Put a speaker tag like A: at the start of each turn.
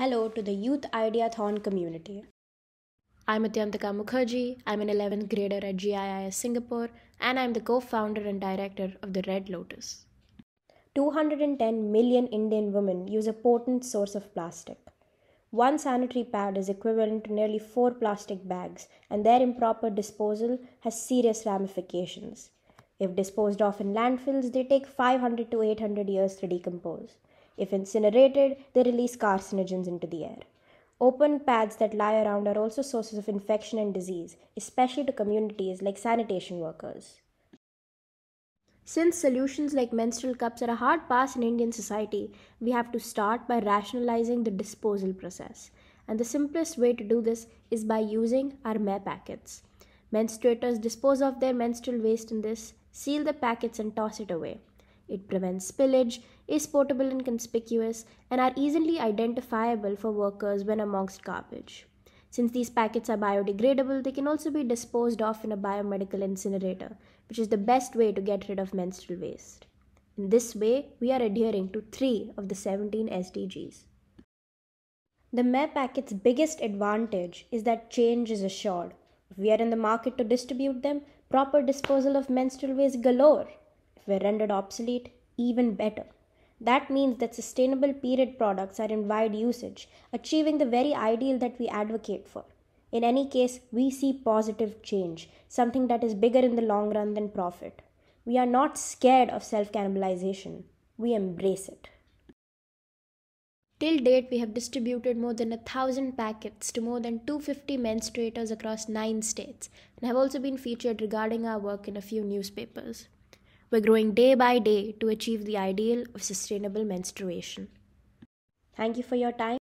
A: hello to the Youth Ideathon community. I'm Atyantika Mukherjee, I'm an 11th grader at GIIS Singapore, and I'm the co founder and director of the Red Lotus. 210 million Indian women use a potent source of plastic. One sanitary pad is equivalent to nearly four plastic bags, and their improper disposal has serious ramifications. If disposed of in landfills, they take 500 to 800 years to decompose. If incinerated, they release carcinogens into the air. Open pads that lie around are also sources of infection and disease, especially to communities like sanitation workers. Since solutions like menstrual cups are a hard pass in Indian society, we have to start by rationalizing the disposal process. And the simplest way to do this is by using our ME packets. Menstruators dispose of their menstrual waste in this, seal the packets, and toss it away. It prevents spillage, is portable and conspicuous, and are easily identifiable for workers when amongst garbage. Since these packets are biodegradable, they can also be disposed of in a biomedical incinerator, which is the best way to get rid of menstrual waste. In this way, we are adhering to three of the 17 SDGs. The ME packet's biggest advantage is that change is assured. If we are in the market to distribute them, proper disposal of menstrual waste galore were rendered obsolete, even better. That means that sustainable period products are in wide usage, achieving the very ideal that we advocate for. In any case, we see positive change, something that is bigger in the long run than profit. We are not scared of self cannibalization, we embrace it. Till date, we have distributed more than a thousand packets to more than 250 menstruators across nine states and have also been featured regarding our work in a few newspapers. We're growing day by day to achieve the ideal of sustainable menstruation. Thank you for your time.